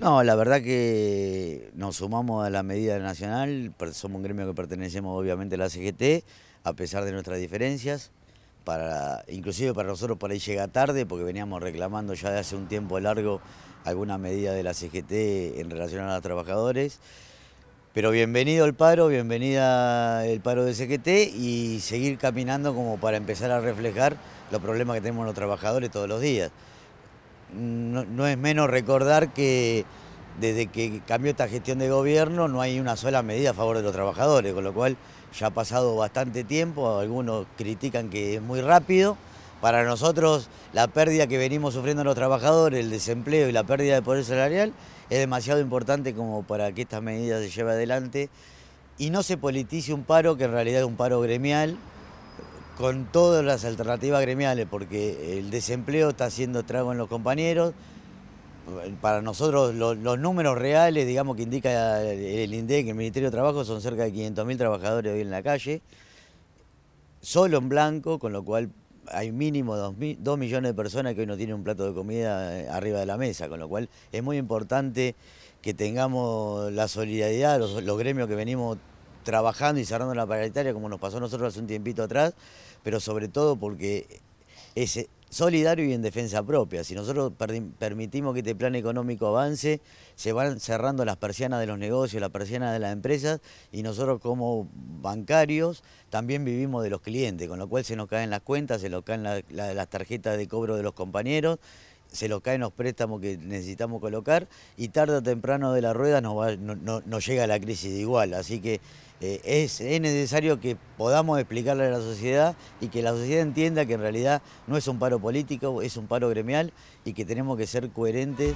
No, la verdad que nos sumamos a la medida nacional, somos un gremio que pertenecemos obviamente a la CGT, a pesar de nuestras diferencias, para, inclusive para nosotros por ahí llega tarde, porque veníamos reclamando ya de hace un tiempo largo alguna medida de la CGT en relación a los trabajadores. Pero bienvenido el paro, bienvenida el paro de CGT y seguir caminando como para empezar a reflejar los problemas que tenemos los trabajadores todos los días no, es menos recordar que desde que cambió esta gestión de gobierno no hay una sola medida a favor de los trabajadores, con lo cual ya ha pasado bastante tiempo, algunos critican que es muy rápido. Para nosotros la pérdida que venimos sufriendo los trabajadores, el desempleo y la pérdida de poder salarial es demasiado importante como para que esta medida se lleve adelante y no se politice un paro que en realidad es un paro gremial con todas las alternativas gremiales, porque el desempleo está haciendo trago en los compañeros. Para nosotros los, números reales, digamos, que indica el INDEC, el Ministerio de Trabajo, son cerca de 500.000 trabajadores hoy en la calle, solo en blanco, con lo cual hay mínimo 2, millones de personas que hoy no tienen un plato de comida eh, arriba de la mesa, con lo cual es muy importante que tengamos la solidaridad, los gremios que venimos trabajando y cerrando la paralitaria como nos pasó a nosotros hace un tiempito atrás, pero sobre todo porque es eh, solidario y en defensa propia. Si nosotros permitimos que este plan económico avance, se van cerrando las persianas de los negocios, las persianas de las empresas y nosotros como bancarios también vivimos de los clientes, con lo cual se nos caen las cuentas, se nos caen las tarjetas de cobro de los compañeros se nos caen los préstamos que necesitamos colocar y tarde o temprano de la rueda nos, no, llega la crisis de igual. Así que eh, es, es, necesario que podamos explicarle a la sociedad y que la sociedad entienda que en realidad no es un paro político, es un paro gremial y que tenemos que ser coherentes.